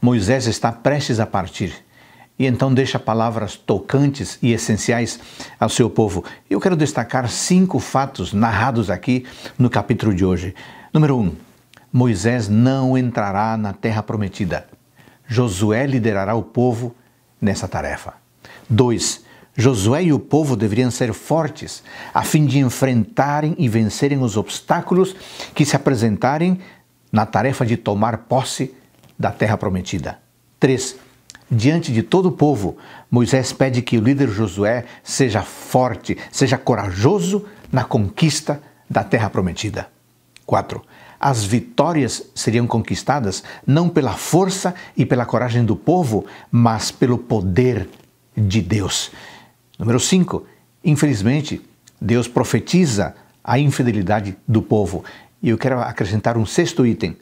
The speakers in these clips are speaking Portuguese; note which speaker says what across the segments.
Speaker 1: Moisés está prestes a partir e então deixa palavras tocantes e essenciais ao seu povo. Eu quero destacar cinco fatos narrados aqui no capítulo de hoje. Número Um, Moisés não entrará na terra prometida. Josué liderará o povo nessa tarefa. Dois, Josué e o povo deveriam ser fortes, a fim de enfrentarem e vencerem os obstáculos que se apresentarem na tarefa de tomar posse da terra prometida. 3. Diante de todo o povo, Moisés pede que o líder Josué seja forte, seja corajoso na conquista da terra prometida. 4. As vitórias seriam conquistadas não pela força e pela coragem do povo, mas pelo poder de Deus. Número 5. Infelizmente, Deus profetiza a infidelidade do povo. E eu quero acrescentar um sexto item: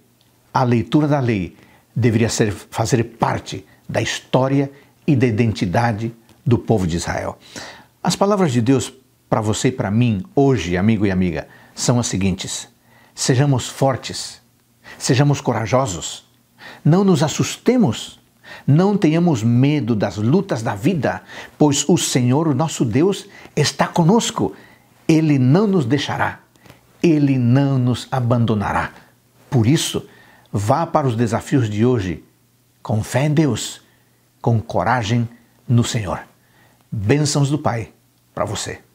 Speaker 1: a leitura da lei deveria ser, fazer parte da história e da identidade do povo de Israel. As palavras de Deus para você e para mim hoje, amigo e amiga, são as seguintes: sejamos fortes, sejamos corajosos, não nos assustemos, não tenhamos medo das lutas da vida, pois o Senhor, o nosso Deus, está conosco. Ele não nos deixará, ele não nos abandonará. Por isso, Vá para os desafios de hoje com fé em Deus, com coragem no Senhor. Bênçãos do Pai para você.